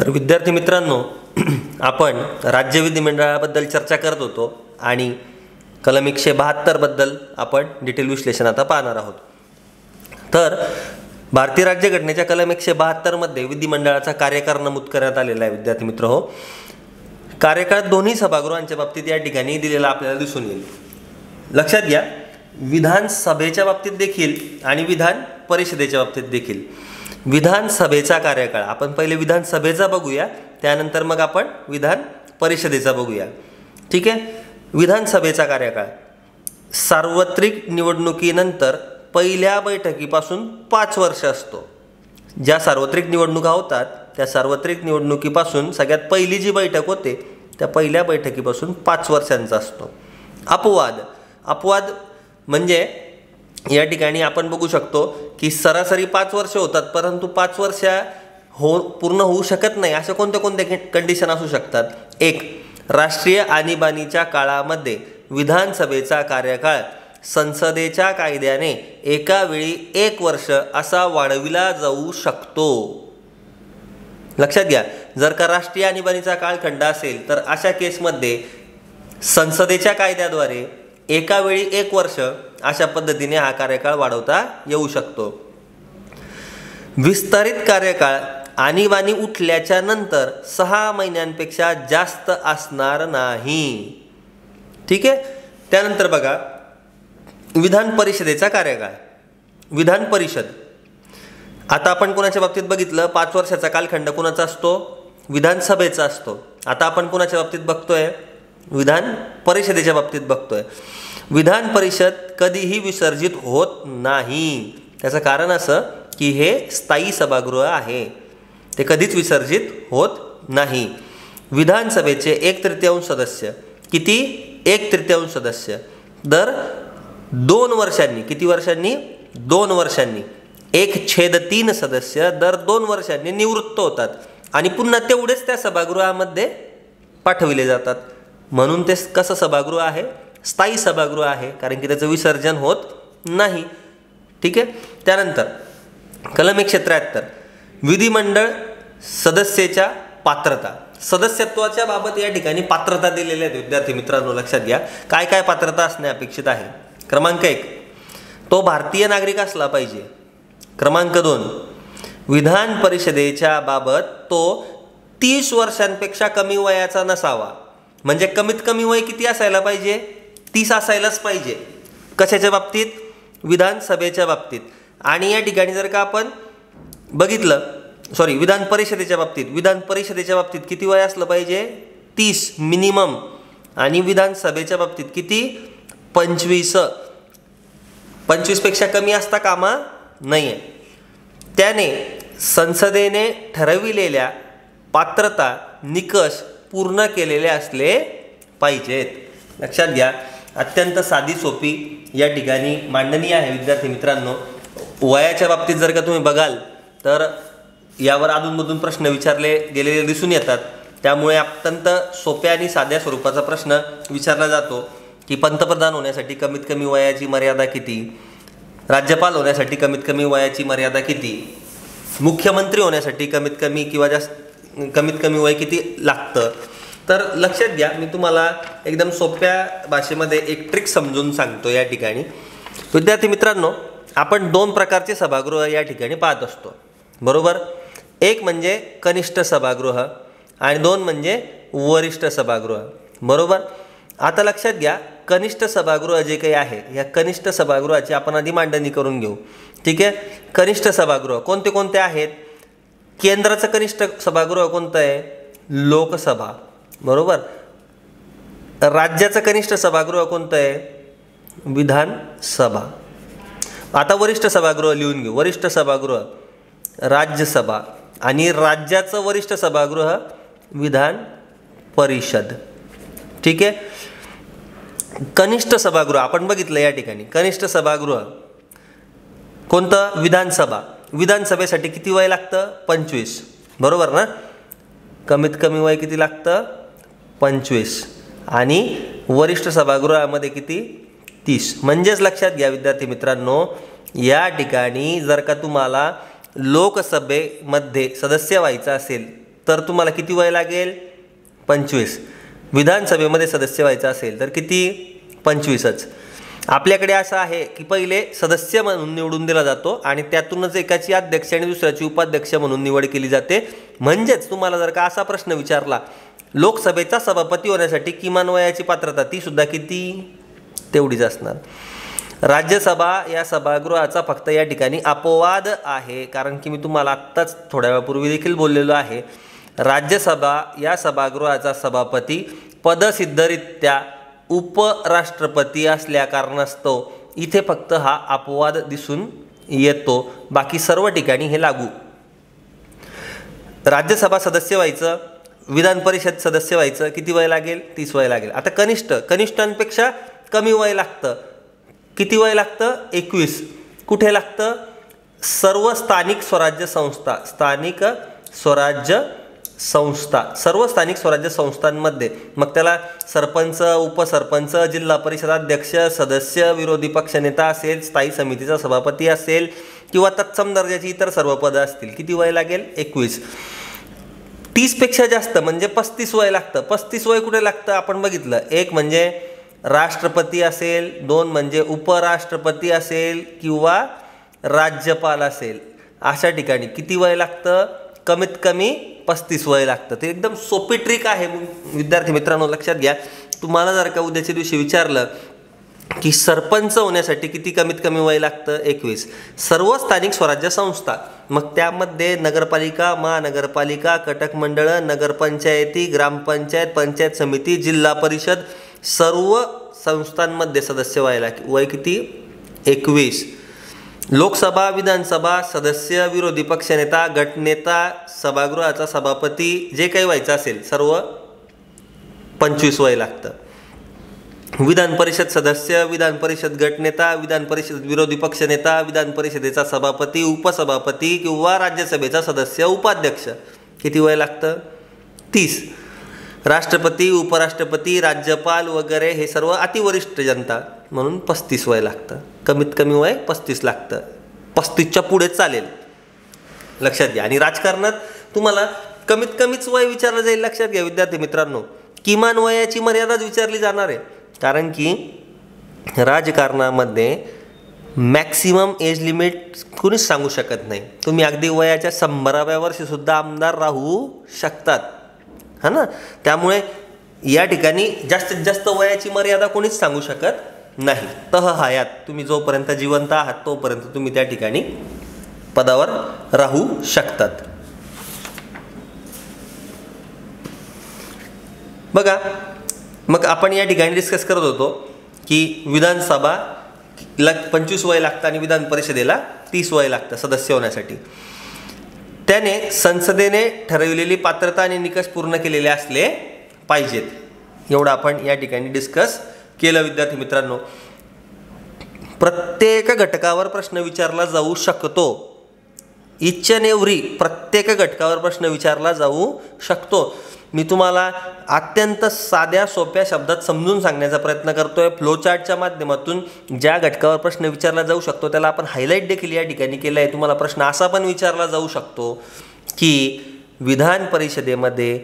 तर विद्यार्थी मित्रांनो आपण राज्य विधिमंडळाबद्दल चर्चा करत होतो आणि कलम एकशे बहात्तरबद्दल आपण डिटेल विश्लेषण आता पाहणार आहोत तर भारतीय राज्यघटनेच्या कलम एकशे बहात्तरमध्ये विधिमंडळाचा कार्यकाळ नमूद करण्यात आलेला आहे विद्यार्थी मित्र हो कार्यकाळ दोन्ही सभागृहांच्या बाबतीत या ठिकाणी दिलेला आपल्याला दिसून येईल लक्षात घ्या विधानसभेच्या बाबतीत देखील आणि विधान परिषदेच्या बाबतीत देखील विधानसभेचा कार्यकाळ आपण पहिले विधानसभेचा बघूया त्यानंतर मग आपण विधान परिषदेचा बघूया ठीक आहे विधानसभेचा कार्यकाळ सार्वत्रिक निवडणुकीनंतर पहिल्या बैठकीपासून पाच वर्ष असतो ज्या सार्वत्रिक निवडणुका होतात त्या सार्वत्रिक निवडणुकीपासून सगळ्यात पहिली जी बैठक होते त्या पहिल्या बैठकीपासून पाच वर्षांचा असतो अपवाद अपवाद म्हणजे या ठिकाणी आपण बघू शकतो की सरासरी पाच वर्ष होतात परंतु पाच वर्ष हो पूर्ण होऊ शकत नाही अशा कोणत्या कोणत्या कंडिशन असू शकतात एक राष्ट्रीय आणीबाणीच्या काळामध्ये विधानसभेचा कार्यकाळ संसदेच्या कायद्याने एका वेळी एक वर्ष असा वाढविला जाऊ शकतो लक्षात घ्या जर का राष्ट्रीय आणीबाणीचा काळखंड असेल तर अशा केसमध्ये संसदेच्या कायद्याद्वारे एका वेळी एक वर्ष अशा पद्धतीने हा कार्यकाळ वाढवता येऊ शकतो विस्तारित कार्यकाळ आणीबाणी उठल्याच्या नंतर सहा महिन्यांपेक्षा जास्त असणार नाही ठीक आहे त्यानंतर बघा विधान परिषदेचा कार्यकाळ विधान परिषद आता आपण कोणाच्या बाबतीत बघितलं पाच वर्षाचा कालखंड कोणाचा असतो विधानसभेचा असतो आता आपण कोणाच्या बाबतीत बघतोय विधान परिषदेच्या बाबतीत बघतोय विधान परिषद कधीही विसर्जित होत नाही त्याचं कारण असं की हे स्थायी सभागृह आहे ते कधीच विसर्जित होत नाही विधानसभेचे एक तृतीयांश सदस्य किती एक तृतीयांश सदस्य दर दोन वर्षांनी किती वर्षांनी दोन वर्षांनी एक छेद तीन सदस्य दर दोन वर्षांनी निवृत्त होतात आणि पुन्हा तेवढेच त्या सभागृहामध्ये पाठविले जातात म्हणून ते कसं सभागृह आहे स्थायी सभागृह आहे कारण की त्याचं विसर्जन होत नाही ठीक आहे त्यानंतर कलम एकशे त्र्याहत्तर विधिमंडळ सदस्येच्या पात्रता सदस्यत्वाच्या बाबत या ठिकाणी पात्रता दिलेल्या आहेत विद्यार्थी मित्रांनो लक्षात घ्या काय काय पात्रता असणे अपेक्षित आहे क्रमांक एक तो भारतीय नागरिक असला पाहिजे क्रमांक दोन विधान परिषदेच्या बाबत तो तीस वर्षांपेक्षा कमी वयाचा नसावा म्हणजे कमीत कमी वय किती असायला पाहिजे तीस असायलाच पाहिजे कशाच्या बाबतीत विधानसभेच्या बाबतीत आणि या ठिकाणी जर का आपण बघितलं सॉरी विधान परिषदेच्या बाबतीत विधान परिषदेच्या बाबतीत किती वय असलं पाहिजे तीस मिनिमम आणि विधानसभेच्या बाबतीत किती पंचवीस पंचवीसपेक्षा कमी असता कामा नाही आहे त्याने संसदेने ठरविलेल्या पात्रता निकष पूर्ण केलेले असले पाहिजेत लक्षात घ्या अत्यंत साधी सोपी या ठिकाणी मांडणी आहे विद्यार्थी मित्रांनो वयाच्या बाबतीत जर का तुम्ही बघाल तर यावर अधूनमधून प्रश्न विचारले गेलेले दिसून येतात त्यामुळे अत्यंत सोप्या आणि साध्या स्वरूपाचा प्रश्न विचारला जातो की पंतप्रधान होण्यासाठी कमीत कमी वयाची मर्यादा किती राज्यपाल होण्यासाठी कमीत कमी वयाची मर्यादा किती मुख्यमंत्री होण्यासाठी कमीत कमी किंवा जास्त कमीत कमी वय किती लागतं तर लक्षात घ्या मी तुम्हाला एकदम सोप्या भाषेमध्ये एक ट्रिक समजून सांगतो या ठिकाणी विद्यार्थी मित्रांनो आपण दोन प्रकारचे सभागृह या ठिकाणी पाहत असतो बरोबर एक म्हणजे कनिष्ठ सभागृह आणि दोन म्हणजे वरिष्ठ सभागृह बरोबर आता लक्षात घ्या कनिष्ठ सभागृह जे काही आहे या कनिष्ठ सभागृहाची आपण आधी मांडणी करून घेऊ ठीक आहे कनिष्ठ सभागृह कोणते कोणते आहेत केंद्राचं कनिष्ठ सभागृह कोणतं आहे लोकसभा बरोबर राज्याचं कनिष्ठ सभागृह कोणतं आहे विधानसभा आता वरिष्ठ सभागृह लिहून घेऊ वरिष्ठ सभागृह राज्यसभा आणि राज्याचं वरिष्ठ सभागृह विधान परिषद ठीक आहे कनिष्ठ सभागृह आपण बघितलं या ठिकाणी कनिष्ठ सभागृह कोणतं विधानसभा विधानसभेसाठी किती वय लागतं पंचवीस बरोबर ना कमीत कमी वय किती लागतं पंचवीस आणि वरिष्ठ सभागृहामध्ये किती तीस म्हणजेच लक्षात घ्या विद्यार्थी मित्रांनो या ठिकाणी जर का तुम्हाला लोकसभेमध्ये सदस्य व्हायचं असेल तर तुम्हाला किती वय लागेल पंचवीस विधानसभेमध्ये सदस्य व्हायचं असेल तर किती पंचवीसच आपल्याकडे असं आहे की पहिले सदस्य म्हणून निवडून दिला जातो आणि त्यातूनच एकाची अध्यक्ष आणि दुसऱ्याची उपाध्यक्ष म्हणून निवड केली जाते म्हणजेच तुम्हाला जर का असा प्रश्न विचारला लोकसभेचा सभापती होण्यासाठी किमान वयाची पात्रता ती सुद्धा किती तेवढीच असणार राज्यसभा या सभागृहाचा फक्त या ठिकाणी अपवाद आहे कारण की मी तुम्हाला आत्ताच थोड्या वेळापूर्वी देखील बोललेलो आहे राज्यसभा या सभागृहाचा सभापती पदसिद्धरित्या उपराष्ट्रपती असल्या कारणास्तव इथे फक्त हा अपवाद दिसून येतो बाकी सर्व ठिकाणी हे लागू राज्यसभा सदस्य व्हायचं विधान परिषद सदस्य व्हायचं किती वय लागेल तीस वय लागेल आता कनिष्ठ कनिष्ठांपेक्षा कमी वय लागतं किती वय लागतं एकवीस कुठे लागतं सर्व स्थानिक स्वराज्य संस्था स्थानिक स्वराज्य संस्था सर्व स्थानिक स्वराज्य संस्थांमध्ये मग त्याला सरपंच उपसरपंच जिल्हा परिषद अध्यक्ष सदस्य विरोधी पक्षनेता असेल स्थायी समितीचा सभापती असेल किंवा तत्सम दर्जाची इतर सर्व पदं असतील किती वय लागेल एकवीस तीसपेक्षा जास्त म्हणजे पस्तीस वय लागतं पस्तीस वय कुठे लागतं आपण बघितलं एक म्हणजे राष्ट्रपती असेल दोन म्हणजे उपराष्ट्रपती असेल किंवा राज्यपाल असेल अशा ठिकाणी किती वय लागतं कमीत कमी पस्तीस वय लागतं ते एकदम सोपी ट्रिक आहे विद्यार्थी मित्रांनो लक्षात घ्या तुम्हाला जर का उद्याच्या दिवशी विचारलं की सरपंच होण्यासाठी किती कमीत कमी वय लागतं एकवीस सर्व स्थानिक स्वराज्य संस्था मग त्यामध्ये नगरपालिका महानगरपालिका कटक मंडळ नगरपंचायती ग्रामपंचायत पंचायत समिती जिल्हा परिषद सर्व संस्थांमध्ये सदस्य व्हायला वय किती एकवीस लोकसभा विधानसभा सदस्य विरोधी पक्षनेता गटनेता सभागृहाचा सभापती जे काही व्हायचं असेल सर्व पंचवीस वय लागतं विधान परिषद सदस्य विधान परिषद गटनेता विधान परिषद विरोधी पक्षनेता विधान परिषदेचा सभापती उपसभापती किंवा राज्यसभेचा सदस्य उपाध्यक्ष किती वय लागतं तीस राष्ट्रपती उपराष्ट्रपती राज्यपाल वगैरे हे सर्व अतिवरिष्ठ जनता म्हणून पस्तीस वय लागतं कमीत कमी वय पस्तीस लागतं पस्तीसच्या पुढे चालेल लक्षात घ्या आणि राजकारणात तुम्हाला कमीत कमीच वय विचारलं जाईल लक्षात घ्या विद्यार्थी मित्रांनो किमान वयाची मर्यादाच विचारली जाणार आहे कारण की राजकारणामध्ये मॅक्सिमम एज लिमिट कुणीच सांगू शकत नाही तुम्ही अगदी वयाच्या शंभराव्या वर्षीसुद्धा आमदार राहू शकतात हां ना त्यामुळे या ठिकाणी जास्तीत जास्त वयाची मर्यादा कोणीच सांगू शकत नाही तह हयात तुम्ही जोपर्यंत जिवंत आहात तोपर्यंत तुम्ही त्या ठिकाणी पदावर राहू शकतात बघा मग आपण या ठिकाणी डिस्कस करत होतो की विधानसभा लग पंचवीस वय लागतं आणि विधान परिषदेला तीस वय लागतं सदस्य होण्यासाठी त्याने संसदेने ठरविलेली पात्रता आणि निकष पूर्ण केलेले असले पाहिजेत एवढं आपण या ठिकाणी डिस्कस केलं विद्यार्थी मित्रांनो प्रत्येक घटकावर प्रश्न विचारला जाऊ शकतो इच्छनेवरी प्रत्येक घटकावर प्रश्न विचारला जाऊ शकतो मी तुम्हाला अत्यंत साध्या सोप्या शब्दात समजून सांगण्याचा प्रयत्न करतो आहे फ्लोचार्टच्या माध्यमातून ज्या घटकावर प्रश्न विचारला जाऊ शकतो त्याला आपण हायलाईट देखील या ठिकाणी केला आहे तुम्हाला प्रश्न असा पण विचारला जाऊ शकतो की विधान परिषदेमध्ये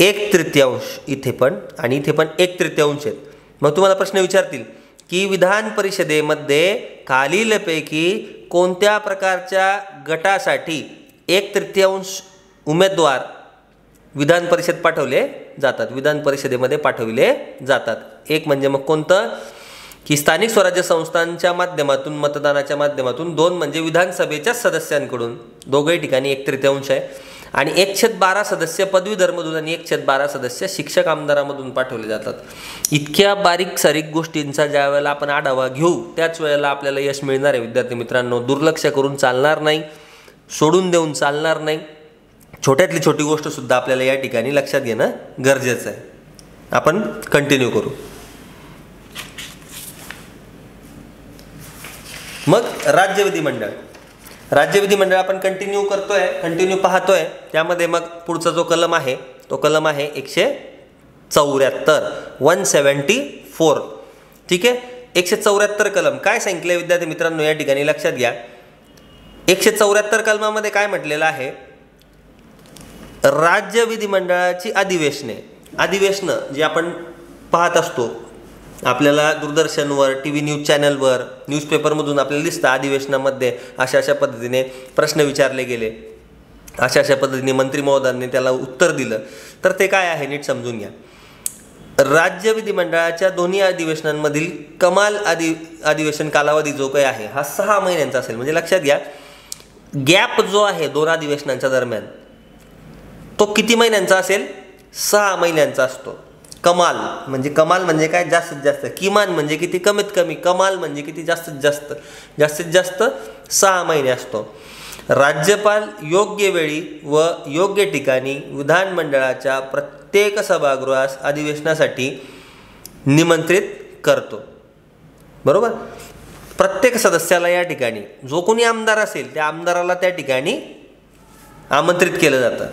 एक तृतीयांश इथे पण आणि इथे पण एक तृतीयांश आहेत मग तुम्हाला प्रश्न विचारतील की विधान परिषदेमध्ये खालीलपैकी कोणत्या प्रकारच्या गटासाठी एक तृतीयांश उमेदवार विधान परिषद पाठवले जातात विधान परिषदेमध्ये पाठविले जातात एक म्हणजे मग कोणतं की स्थानिक स्वराज्य संस्थांच्या माध्यमातून मतदानाच्या माध्यमातून दोन म्हणजे विधानसभेच्या सदस्यांकडून दोघही ठिकाणी एक तृतीयांश आहे आणि एकशेत बारा सदस्य पदवीधरमधून आणि एकशेत बारा सदस्य शिक्षक आमदारामधून पाठवले जातात इतक्या बारीक सारीक गोष्टींचा ज्या वेळेला आपण आढावा घेऊ त्याच वेळेला आपल्याला यश मिळणार आहे विद्यार्थी मित्रांनो दुर्लक्ष करून चालणार नाही सोडून देऊन चालणार नाही छोट्यातली छोटी गोष्टसुद्धा आपल्याला या ठिकाणी लक्षात घेणं गरजेचं आहे आपण कंटिन्यू करू मग राज्य विधिमंडळ राज्य विधिमंडळ आपण कंटिन्यू करतोय कंटिन्यू पाहतोय त्यामध्ये मग पुढचा जो कलम आहे तो कलम आहे एकशे चौऱ्याहत्तर वन सेवन्टी फोर ठीक आहे एकशे चौऱ्याहत्तर कलम काय सांगितले विद्यार्थी मित्रांनो या ठिकाणी लक्षात घ्या एकशे चौऱ्याहत्तर कलमामध्ये काय म्हटलेलं आहे तर राज्य विधिमंडळाची अधिवेशने अधिवेशनं जे आपण पाहत असतो आपल्याला दूरदर्शनवर टी व्ही न्यूज चॅनलवर न्यूजपेपरमधून आपल्याला दिसतं अधिवेशनामध्ये अशा अशा पद्धतीने प्रश्न विचारले गेले अशा अशा पद्धतीने मंत्री महोदयांनी त्याला उत्तर दिलं तर ते काय आहे नीट समजून घ्या राज्य विधिमंडळाच्या दोन्ही अधिवेशनांमधील कमाल अधि अधिवेशन कालावधी जो काही आहे हा सहा महिन्यांचा असेल म्हणजे लक्षात घ्या गॅप जो आहे दोन अधिवेशनांच्या दरम्यान तो किती महिन्यांचा असेल सहा महिन्यांचा असतो कमाल म्हणजे कमाल म्हणजे काय जास्तीत जास्त किमान म्हणजे किती कमीत कमी कमाल म्हणजे किती जास्तीत जास्त जास्तीत जास्त सहा महिने असतो राज्यपाल योग्य वेळी व योग्य ठिकाणी विधानमंडळाच्या प्रत्येक सभागृहास अधिवेशनासाठी निमंत्रित करतो बरोबर प्रत्येक सदस्याला या ठिकाणी जो कोणी आमदार असेल त्या आमदाराला त्या ठिकाणी आमंत्रित केलं जातं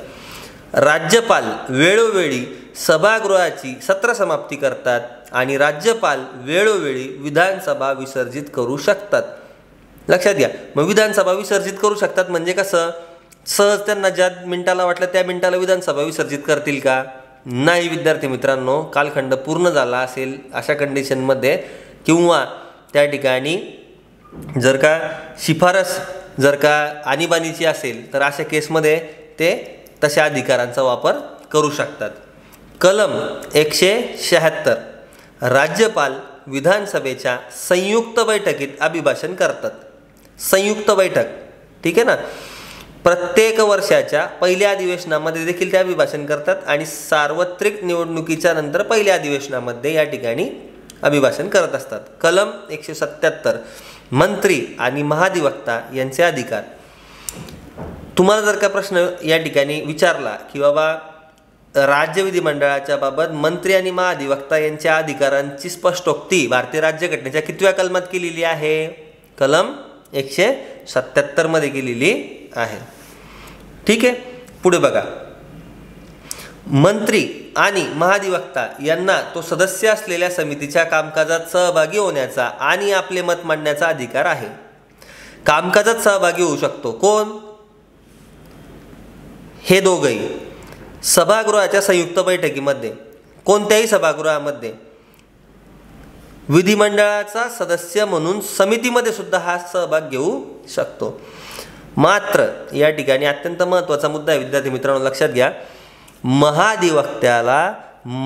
राज्यपाल वेळोवेळी सभागृहाची सत्र समाप्ती करतात आणि राज्यपाल वेळोवेळी विधानसभा विसर्जित करू शकतात लक्षात घ्या मग विधानसभा विसर्जित करू शकतात म्हणजे कसं सहज त्यांना ज्या मिनिटाला वाटलं त्या मिनिटाला विधानसभा विसर्जित करतील का नाही विद्यार्थी मित्रांनो कालखंड पूर्ण झाला असेल अशा कंडिशनमध्ये किंवा त्या ठिकाणी जर का शिफारस जर का आणीबाणीची असेल तर अशा केसमध्ये ते तशा अधिकारांचा वापर करू शकतात कलम एकशे शहात्तर राज्यपाल विधानसभेच्या संयुक्त बैठकीत अभिभाषण करतात संयुक्त बैठक ठीक आहे ना प्रत्येक वर्षाच्या पहिल्या अधिवेशनामध्ये देखील ते अभिभाषण करतात आणि सार्वत्रिक निवडणुकीच्या नंतर पहिल्या अधिवेशनामध्ये या ठिकाणी अभिभाषण करत असतात कलम एकशे सत्याहत्तर मंत्री आणि महाधिवक्ता यांचे अधिकार तुम्हाला जर का प्रश्न या ठिकाणी विचारला की बाबा राज्य विधिमंडळाच्या बाबत मंत्री आणि महाधिवक्ता यांच्या अधिकारांची स्पष्टोक्ती भारतीय राज्यघटनेच्या कितव्या कलमात केलेली आहे कलम एकशे मध्ये केलेली आहे ठीक आहे पुढे बघा मंत्री आणि महाधिवक्ता यांना तो सदस्य असलेल्या समितीच्या कामकाजात सहभागी होण्याचा आणि आपले मत मांडण्याचा अधिकार आहे कामकाजात सहभागी होऊ शकतो कोण हे दोघंही सभागृहाच्या संयुक्त बैठकीमध्ये कोणत्याही सभागृहामध्ये विधिमंडळाचा सदस्य म्हणून समितीमध्ये सुद्धा हा सहभाग घेऊ शकतो मात्र या ठिकाणी अत्यंत महत्त्वाचा मुद्दा आहे विद्यार्थी मित्रांनो लक्षात घ्या महाधिवक्त्याला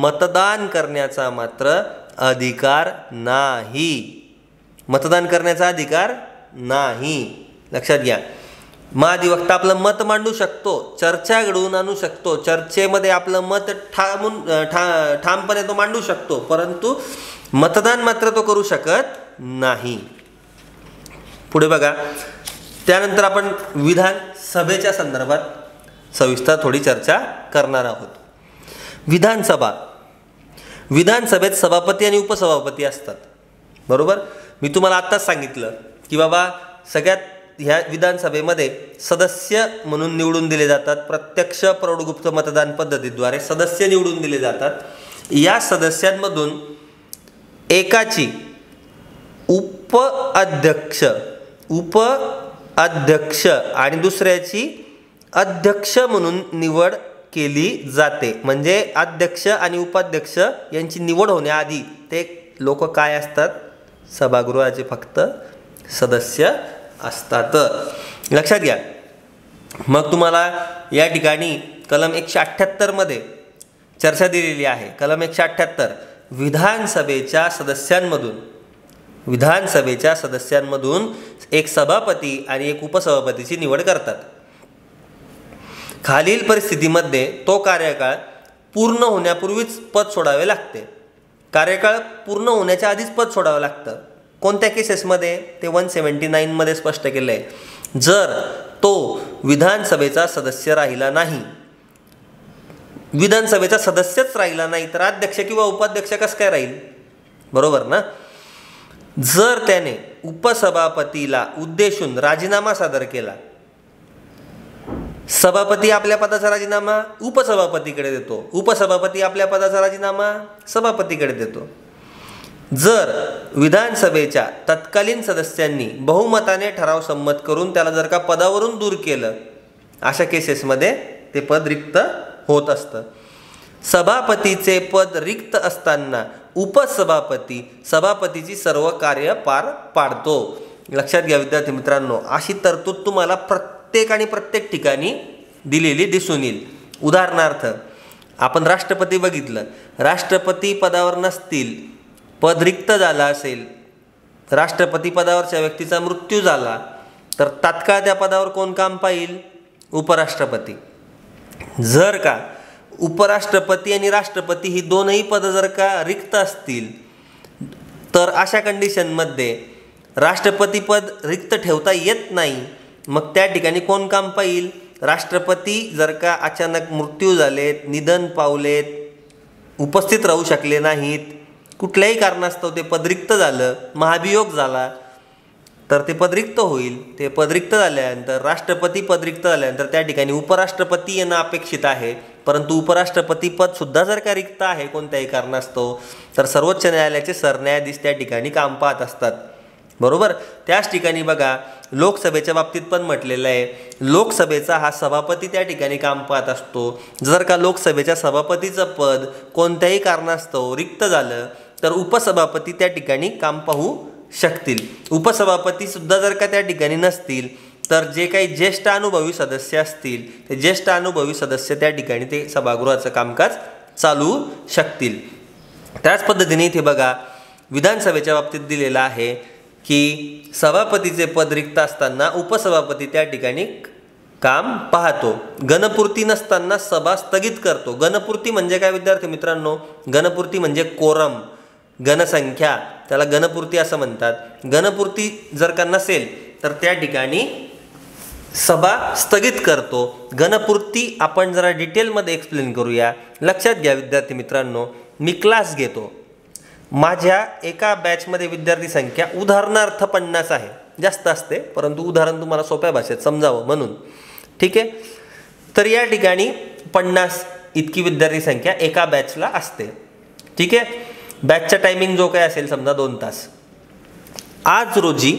मतदान करण्याचा मात्र अधिकार नाही मतदान करण्याचा अधिकार नाही लक्षात घ्या महाधिवक्ता आपलं मत मांडू शकतो चर्चा घडवून आणू शकतो चर्चेमध्ये आपलं मत ठामून ठा ठामपणे तो मांडू शकतो परंतु मतदान मात्र तो करू शकत नाही पुढे बघा त्यानंतर आपण विधानसभेच्या संदर्भात सविस्तर थोडी चर्चा करणार आहोत विधानसभा विधानसभेत सभापती आणि उपसभापती असतात बरोबर मी तुम्हाला आत्ताच सांगितलं की बाबा सगळ्यात ह्या विधानसभेमध्ये सदस्य म्हणून निवडून दिले जातात प्रत्यक्ष प्रौढगुप्त मतदान पद्धतीद्वारे सदस्य निवडून दिले जातात या सदस्यांमधून एकाची उप अध्यक्ष उप अध्यक्ष आणि दुसऱ्याची अध्यक्ष म्हणून निवड केली जाते म्हणजे अध्यक्ष आणि उपाध्यक्ष यांची निवड होण्याआधी ते लोक काय असतात सभागृहाचे फक्त सदस्य असतात लक्षात घ्या मग तुम्हाला या ठिकाणी कलम एकशे अठ्ठ्याहत्तरमध्ये चर्चा दिलेली आहे कलम एकशे अठ्ठ्याहत्तर विधानसभेच्या सदस्यांमधून विधानसभेच्या सदस्यांमधून एक सभापती आणि एक उपसभापतीची निवड करतात खालील परिस्थितीमध्ये तो कार्यकाळ पूर्ण होण्यापूर्वीच पद सोडावे लागते कार्यकाळ पूर्ण होण्याच्या आधीच पद सोडावं लागतं कोणत्या केसेसमध्ये ते वन सेवन्टी नाईनमध्ये स्पष्ट केलं आहे जर तो विधानसभेचा सदस्य राहिला नाही विधानसभेचा सदस्यच राहिला नाही तर अध्यक्ष किंवा उपाध्यक्ष कसं काय राहील बरोबर ना जर त्याने उपसभापतीला उद्देशून राजीनामा सादर केला सभापती आपल्या पदाचा राजीनामा उपसभापतीकडे देतो उपसभापती आपल्या पदाचा राजीनामा सभापतीकडे देतो जर विधानसभेच्या तत्कालीन सदस्यांनी बहुमताने ठराव संमत करून त्याला जर का पदावरून दूर केलं अशा केसेसमध्ये ते पद रिक्त होत असतं सभापतीचे पद रिक्त असताना उपसभापती सभापतीची सर्व कार्य पार पाडतो लक्षात घ्या विद्यार्थी मित्रांनो अशी तरतूद तुम्हाला प्रत्येक आणि प्रत्येक ठिकाणी दिलेली दिसून येईल उदाहरणार्थ आपण राष्ट्रपती बघितलं राष्ट्रपती पदावर नसतील पद रिक्त झालं असेल राष्ट्रपती पदावरच्या व्यक्तीचा मृत्यू झाला तर तात्काळ त्या पदावर कोण काम पाहिल उपराष्ट्रपती जर का उपराष्ट्रपती आणि राष्ट्रपती ही दोनही पदं जर का रिक्त असतील तर अशा कंडिशनमध्ये राष्ट्रपती पद रिक्त ठेवता येत नाही मग त्या ठिकाणी कोण काम पाहिल राष्ट्रपती जर का अचानक मृत्यू झालेत निधन पावलेत उपस्थित राहू शकले नाहीत कुठल्याही कारणास्तव ते पदरिक्त झालं महाभियोग झाला तर ते पदरिक्त होईल ते पदरिक्त झाल्यानंतर राष्ट्रपती पदरिक्त झाल्यानंतर त्या ठिकाणी उपराष्ट्रपती येणं अपेक्षित आहे परंतु उपराष्ट्रपती पद सुद्धा जर का रिक्त आहे कोणत्याही कारणास्तव तर सर्वोच्च न्यायालयाचे सरन्यायाधीश त्या ठिकाणी काम पाहत असतात बरोबर त्याच ठिकाणी बघा लोकसभेच्या बाबतीत पण म्हटलेलं आहे लोकसभेचा हा सभापती त्या ठिकाणी काम पाहत असतो जर का लोकसभेच्या सभापतीचं पद कोणत्याही कारणास्तव रिक्त झालं तर उपसभापती त्या ठिकाणी काम पाहू शकतील उपसभापतीसुद्धा जर का त्या ठिकाणी नसतील तर जे काही ज्येष्ठ अनुभवी सदस्य असतील ते ज्येष्ठ अनुभवी सदस्य त्या ठिकाणी ते सभागृहाचं कामकाज चालू शकतील त्याच पद्धतीने इथे बघा विधानसभेच्या बाबतीत दिलेलं आहे की सभापतीचे पद रिक्त असताना उपसभापती त्या ठिकाणी काम पाहतो गणपूर्ती नसताना सभा स्थगित करतो गणपूर्ती म्हणजे काय विद्यार्थी मित्रांनो गणपूर्ती म्हणजे कोरम गणसंख्या त्याला गणपूर्ती असं म्हणतात गणपूर्ती जर का नसेल तर त्या ठिकाणी सभा स्थगित करतो गणपूर्ती आपण जरा डिटेलमध्ये एक्सप्लेन करूया लक्षात घ्या विद्यार्थी मित्रांनो मी क्लास घेतो माझ्या एका बॅचमध्ये विद्यार्थी संख्या उदाहरणार्थ पन्नास आहे जास्त असते परंतु उदाहरण तुम्हाला सोप्या भाषेत समजावं म्हणून ठीक आहे तर या ठिकाणी पन्नास इतकी विद्यार्थी संख्या एका बॅचला असते ठीक आहे बॅचचा टायमिंग जो काही असेल समजा दोन तास आज रोजी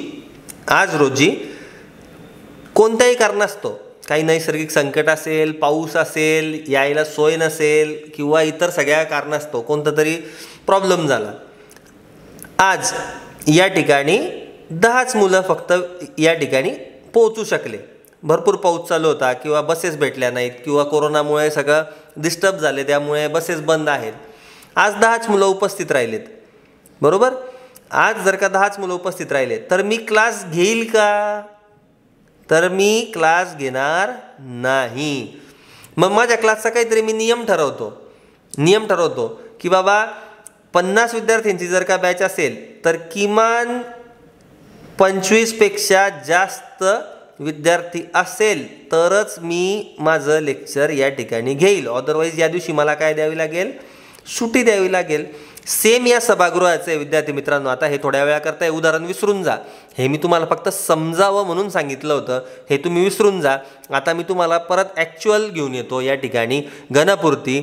आज रोजी कोणत्याही कारणास्तव काही नैसर्गिक संकट असेल पाऊस असेल यायला सोय नसेल किंवा इतर सगळ्या कारणास्तव कोणता तरी प्रॉब्लेम झाला आज या ठिकाणी दहाच मुलं फक्त या ठिकाणी पोहोचू शकले भरपूर पाऊस चालू होता किंवा बसेस भेटल्या नाहीत किंवा कोरोनामुळे सगळं डिस्टर्ब झाले त्यामुळे बसेस बंद आहेत आज दहाच मुलं उपस्थित राहिलेत बरोबर आज जर का दहाच मुलं उपस्थित राहिले तर मी क्लास घेईल का तर मी क्लास घेणार नाही मग माझ्या क्लासचा काहीतरी मी नियम ठरवतो नियम ठरवतो की बाबा पन्नास विद्यार्थ्यांची जर का बॅच असेल तर किमान पंचवीसपेक्षा जास्त विद्यार्थी असेल तरच मी माझं लेक्चर या ठिकाणी घेईल अदरवाईज या दिवशी मला काय द्यावी लागेल सुटी द्यावी लागेल सेम या सभागृहाचे विद्यार्थी मित्रांनो आता हे थोड्या वेळाकरता हे उदाहरण विसरून जा हे मी तुम्हाला फक्त समजावं म्हणून सांगितलं होतं हे तुम्ही विसरून जा आता मी तुम्हाला परत ॲक्च्युअल घेऊन येतो या ठिकाणी गणपूर्ती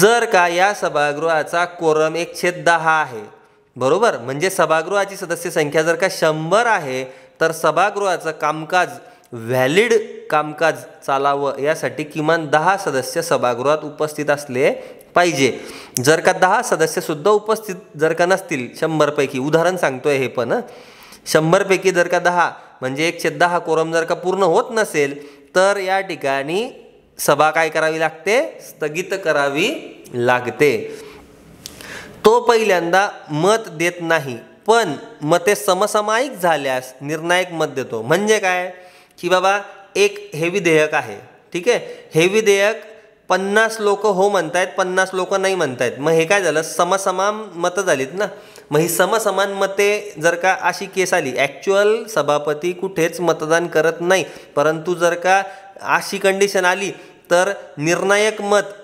जर का या सभागृहाचा कोरम छेद दहा आहे बरोबर म्हणजे सभागृहाची सदस्य संख्या जर का शंभर आहे तर सभागृहाचं कामकाज व्हॅलिड कामकाज चालावं यासाठी किमान दहा सदस्य सभागृहात उपस्थित असले पाहिजे जर का दहा सदस्यसुद्धा उपस्थित जर का नसतील शंभरपैकी उदाहरण सांगतो हे पण शंभरपैकी जर का दहा म्हणजे एकशे दहा कोरम जर का पूर्ण होत नसेल तर या ठिकाणी सभा काय करावी लागते स्थगित करावी लागते तो पहिल्यांदा मत देत नाही पण मते समसामायिक झाल्यास निर्णायक मत देतो म्हणजे काय की बाबा एक हे विधेयक आहे ठीक आहे हे विधेयक पन्नास लोक हो म्हणतायत पन्नास लोक नाही म्हणतायत मग हे काय झालं समसमान मतं झालीत ना मग ही समसमान मते जर का अशी केस आली ॲक्च्युअल सभापती कुठेच मतदान करत नाही परंतु जर का अशी कंडिशन आली तर निर्णायक मत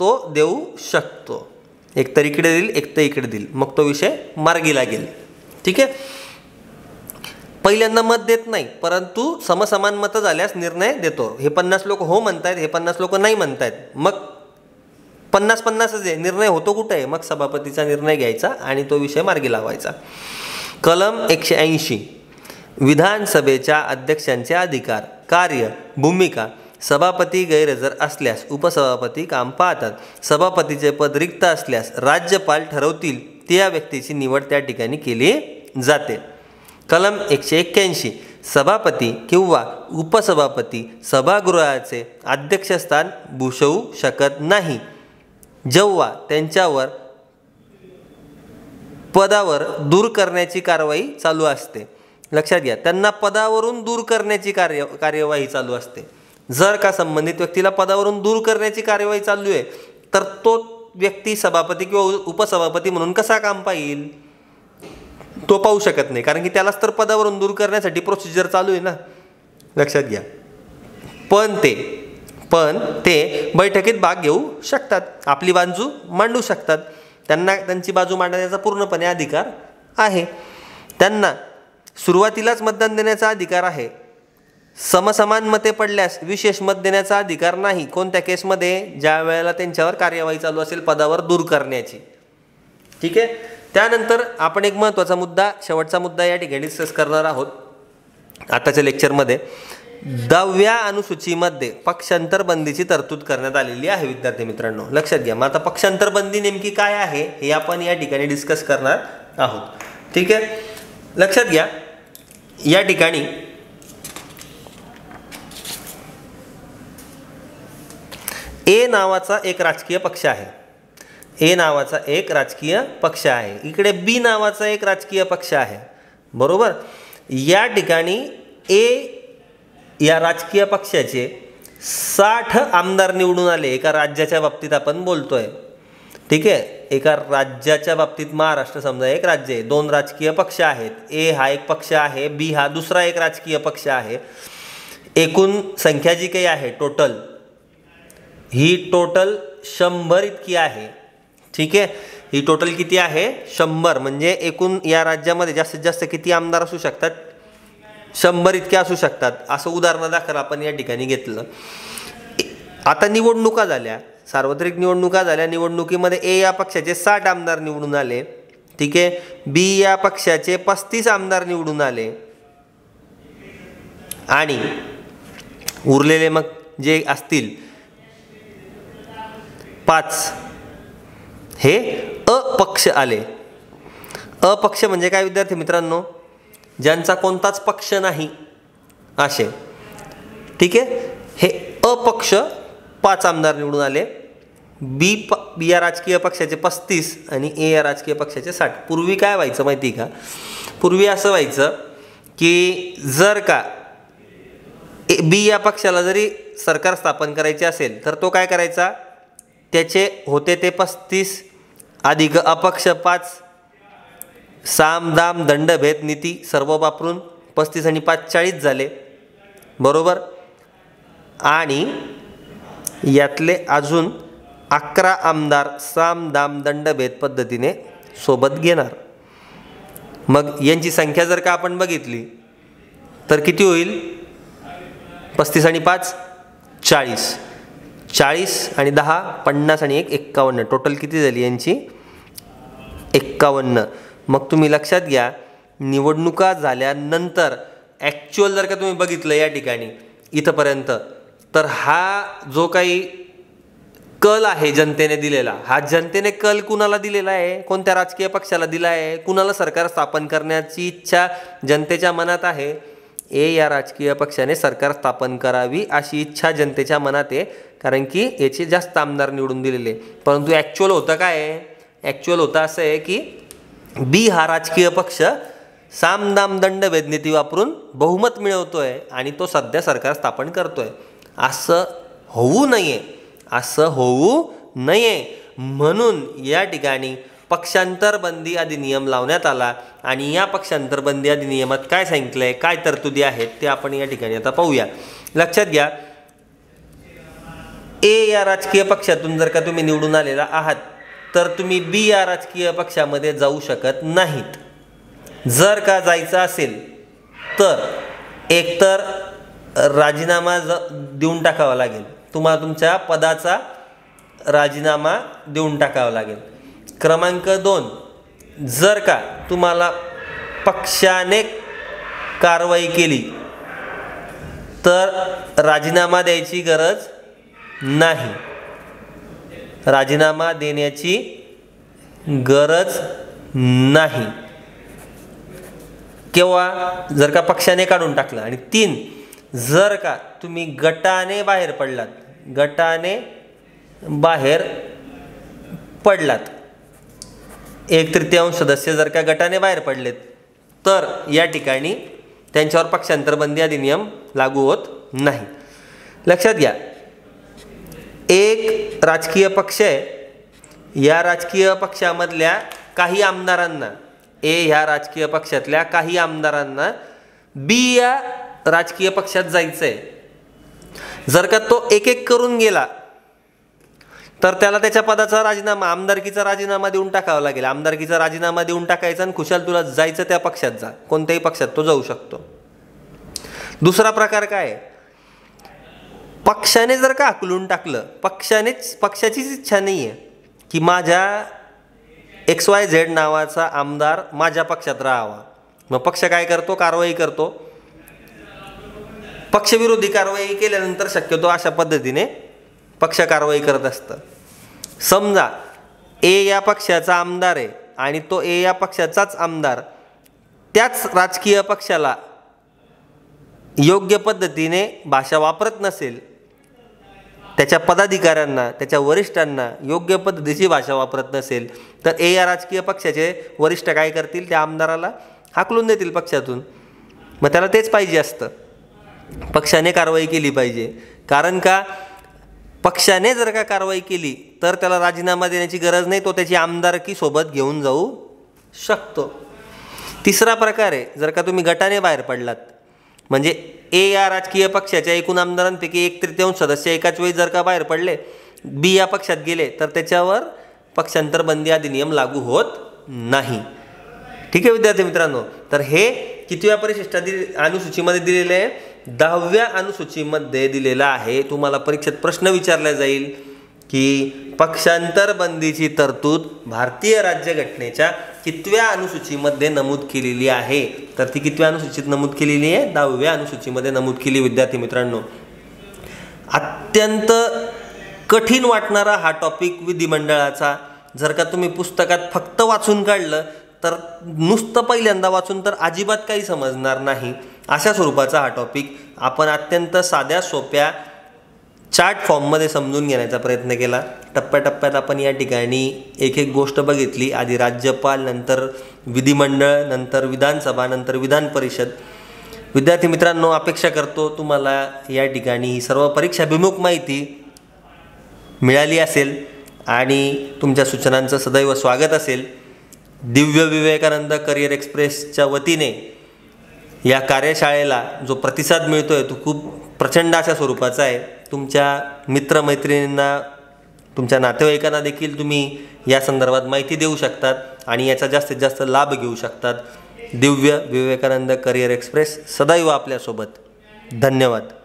तो देऊ शकतो एक इकडे देईल एक इकडे देईल मग तो विषय मार्गी लागेल ठीक आहे पहिल्यांदा मत देत नाही परंतु समसमान मतं झाल्यास निर्णय देतो हे पन्नास लोक हो म्हणतायत हे पन्नास लोक नाही म्हणतायत मग पन्नास पन्नासच आहे निर्णय होतो कुठे आहे मग सभापतीचा निर्णय घ्यायचा आणि तो विषय मार्गी लावायचा कलम एकशे ऐंशी विधानसभेच्या अध्यक्षांचे अधिकार कार्य भूमिका सभापती गैरहजर असल्यास उपसभापती काम पाहतात सभापतीचे पद रिक्त असल्यास राज्यपाल ठरवतील त्या व्यक्तीची निवड त्या ठिकाणी केली जाते कलम एकशे एक्क्याऐंशी सभापती किंवा उपसभापती सभागृहाचे अध्यक्षस्थान भूषवू शकत नाही जेव्हा त्यांच्यावर पदावर दूर करण्याची कारवाई चालू असते लक्षात घ्या त्यांना पदावरून दूर करण्याची कार्य कार्यवाही चालू असते जर का संबंधित व्यक्तीला पदावरून दूर करण्याची कार्यवाही चालू आहे तर तो व्यक्ती सभापती किंवा उपसभापती म्हणून कसा काम पाहिल तो पाहू शकत नाही कारण की त्यालाच तर पदावरून दूर करण्यासाठी प्रोसिजर चालू आहे ना लक्षात घ्या पण ते पण ते बैठकीत भाग घेऊ शकतात आपली बाजू मांडू शकतात त्यांना त्यांची बाजू मांडण्याचा पूर्णपणे अधिकार आहे त्यांना सुरुवातीलाच मतदान देण्याचा अधिकार आहे समसमान मते पडल्यास विशेष मत देण्याचा अधिकार नाही कोणत्या केसमध्ये ज्या वेळेला त्यांच्यावर कार्यवाही चालू असेल पदावर दूर करण्याची ठीक आहे त्यानंतर आपण एक महत्त्वाचा मुद्दा शेवटचा मुद्दा या ठिकाणी डिस्कस करणार आहोत आताच्या लेक्चरमध्ये दहाव्या अनुसूचीमध्ये पक्षांतर बंदीची तरतूद करण्यात आलेली आहे विद्यार्थी मित्रांनो लक्षात घ्या मग आता पक्षांतर बंदी नेमकी काय आहे हे आपण या ठिकाणी डिस्कस करणार आहोत ठीक आहे लक्षात घ्या या ठिकाणी ए नावाचा एक राजकीय पक्ष आहे ए नावाचा एक राजकीय पक्ष आहे इकडे बी नावाचा एक राजकीय पक्ष आहे बरोबर या ठिकाणी ए या राजकीय पक्षाचे साठ आमदार निवडून आले एका राज्याच्या बाबतीत आपण बोलतो आहे ठीक आहे एका राज्याच्या बाबतीत महाराष्ट्र समजा एक राज्य आहे दोन राजकीय पक्ष आहेत ए हा एक पक्ष आहे बी हा दुसरा एक राजकीय पक्ष आहे एकूण संख्या जी काही आहे टोटल ही टोटल शंभर इतकी आहे ठीक आहे ही टोटल किती आहे शंभर म्हणजे एकूण या राज्यामध्ये जास्तीत जास्त किती आमदार असू शकतात शंभर इतके असू शकतात असं उदाहरणं दाखल आपण या ठिकाणी घेतलं आता निवडणुका झाल्या सार्वत्रिक निवडणुका झाल्या निवडणुकीमध्ये ए या पक्षाचे साठ आमदार निवडून आले ठीक आहे बी या पक्षाचे पस्तीस आमदार निवडून आले आणि उरलेले मग जे असतील पाच हे अपक्ष आले अपक्ष म्हणजे काय विद्यार्थी मित्रांनो ज्यांचा कोणताच पक्ष नाही असे ठीक आहे हे अपक्ष पाच आमदार निवडून आले बी प बी या राजकीय पक्षाचे पस्तीस आणि ए या राजकीय पक्षाचे साठ पूर्वी काय व्हायचं माहिती का पूर्वी असं व्हायचं की जर का ए बी या पक्षाला जरी सरकार स्थापन करायचे असेल तर तो काय करायचा त्याचे होते ते पस्तीस अधिक अपक्ष पाच साम दाम दंडभेद नीती सर्व वापरून पस्तीस आणि पाच चाळीस झाले बरोबर आणि यातले अजून अकरा आमदार साम दाम दंडभेद पद्धतीने सोबत घेणार मग यांची संख्या जर का आपण बघितली तर किती होईल पस्तीस आणि पाच चाळीस चाळीस आणि दहा पन्नास आणि एक एक्कावन्न टोटल किती झाली यांची एक्कावन्न मग तुम्ही लक्षात घ्या निवडणुका झाल्यानंतर ॲक्च्युअल जर का तुम्ही बघितलं या ठिकाणी इथंपर्यंत तर हा जो काही कल आहे जनतेने दिलेला हा जनतेने कल कुणाला दिलेला आहे कोणत्या राजकीय पक्षाला दिला आहे कुणाला सरकार स्थापन करण्याची इच्छा जनतेच्या मनात आहे ए या राजकीय पक्षाने सरकार स्थापन करावी अशी इच्छा जनतेच्या मनात आहे कारण की याचे जास्त आमदार निवडून दिलेले परंतु ॲक्च्युअल होतं काय ॲक्च्युअल होतं असं आहे की बी हा राजकीय पक्ष सामदाम दंड वेदनीती वापरून बहुमत मिळवतो आहे आणि तो सध्या सरकार स्थापन करतो आहे असं होऊ नये असं होऊ नये म्हणून या ठिकाणी पक्षांतरबंदी अधिनियम लावण्यात आला आणि या पक्षांतरबंदी अधिनियमात काय सांगितलं आहे काय तरतुदी आहेत ते आपण या ठिकाणी आता पाहूया लक्षात घ्या ए या राजकीय पक्षातून जर का तुम्ही निवडून आलेला आहात तर तुम्ही बी या राजकीय पक्षामध्ये जाऊ शकत नाहीत जर का जायचं असेल तर एकतर राजीनामा ज देऊन टाकावा लागेल तुम्हाला तुमच्या पदाचा राजीनामा देऊन टाकावा लागेल क्रमांक दोन जर का तुम्हाला पक्षाने कारवाई केली तर राजीनामा द्यायची गरज नाही राजीनामा देण्याची गरज नाही केव्हा जर का पक्षाने काढून टाकलं आणि तीन जर का तुम्ही गटाने बाहेर पडलात गटाने बाहेर पडलात एक तृतीयांश सदस्य जर का गटाने बाहेर पडलेत तर या ठिकाणी त्यांच्यावर पक्षांतरबंदी अधिनियम लागू होत नाही लक्षात घ्या एक राजकीय पक्ष आहे या राजकीय पक्षामधल्या काही आमदारांना ए ह्या राजकीय पक्षातल्या काही आमदारांना बी या राजकीय पक्षात जायचं आहे जर का तो एक एक करून गेला तर त्याला त्याच्या पदाचा राजीनामा आमदारकीचा राजीनामा देऊन टाकावा लागेल आमदारकीचा राजीनामा देऊन टाकायचा आणि खुशाल तुला जायचं त्या पक्षात जा कोणत्याही पक्षात तो जाऊ शकतो दुसरा प्रकार काय पक्षाने जर का आकलून टाकलं पक्षानेच पक्षाचीच इच्छा नाही आहे की माझ्या एक्स वाय झेड नावाचा आमदार माझ्या पक्षात राहावा मग पक्ष काय करतो कारवाई करतो पक्षविरोधी कारवाई केल्यानंतर शक्यतो अशा पद्धतीने पक्ष कारवाई करत असतं समजा ए या पक्षाचा आमदार आहे आणि तो ए या पक्षाचाच आमदार त्याच राजकीय पक्षाला योग्य पद्धतीने भाषा वापरत नसेल त्याच्या पदाधिकाऱ्यांना त्याच्या वरिष्ठांना योग्य पद्धतीची भाषा वापरत नसेल तर ए या राजकीय पक्षाचे वरिष्ठ काय करतील त्या आमदाराला हाकलून देतील पक्षातून मग त्याला तेच पाहिजे असतं पक्षाने कारवाई केली पाहिजे कारण का पक्षाने जर का कारवाई केली तर त्याला राजीनामा देण्याची गरज नाही तो त्याची आमदारकी सोबत घेऊन जाऊ शकतो तिसरा प्रकार आहे जर का तुम्ही गटाने बाहेर पडलात म्हणजे ए या राजकीय पक्षाच्या एकूण आमदारांपैकी एक तृतीयांश सदस्य एकाच वेळी जर का बाहेर पडले बी या पक्षात गेले तर त्याच्यावर पक्षांतर बंदी अधिनियम लागू होत नाही ठीक आहे विद्यार्थी मित्रांनो तर हे कितव्या परिशिष्टा दिले अनुसूचीमध्ये दिलेले आहे दहाव्या अनुसूचीमध्ये दिलेला आहे तुम्हाला परीक्षेत प्रश्न विचारला जाईल की पक्षांतर बंदीची तरतूद भारतीय राज्यघटनेच्या कितव्या अनुसूचीमध्ये नमूद केलेली आहे तर ती कितव्या अनुसूचीत नमूद केलेली आहे दहाव्या अनुसूचीमध्ये नमूद केली विद्यार्थी मित्रांनो अत्यंत कठीण वाटणारा हा टॉपिक विधिमंडळाचा जर का तुम्ही पुस्तकात फक्त वाचून काढलं तर नुसतं पहिल्यांदा वाचून तर अजिबात काही समजणार नाही अशा स्वरूपाचा हा टॉपिक आपण अत्यंत साध्या सोप्या चार्ट फॉर्ममध्ये समजून घेण्याचा प्रयत्न केला टप्प्याटप्प्यात आपण या ठिकाणी एक एक गोष्ट बघितली आधी राज्यपाल नंतर विधिमंडळ नंतर विधानसभा नंतर विधान परिषद विद्यार्थी मित्रांनो अपेक्षा करतो तुम्हाला या ठिकाणी ही सर्व परीक्षाभिमुख माहिती मिळाली असेल आणि तुमच्या सूचनांचं सदैव स्वागत असेल दिव्य विवेकानंद करिअर एक्सप्रेसच्या वतीने या कार्यशाळेला जो प्रतिसाद मिळतो आहे तो खूप प्रचंड अशा स्वरूपाचा आहे तुमच्या मित्रमैत्रिणींना तुमच्या नातेवाईकांना देखील तुम्ही या संदर्भात माहिती देऊ शकतात आणि याचा जास्तीत जास्त लाभ घेऊ शकतात दिव्य विवेकानंद करिअर एक्सप्रेस सदैव आपल्यासोबत धन्यवाद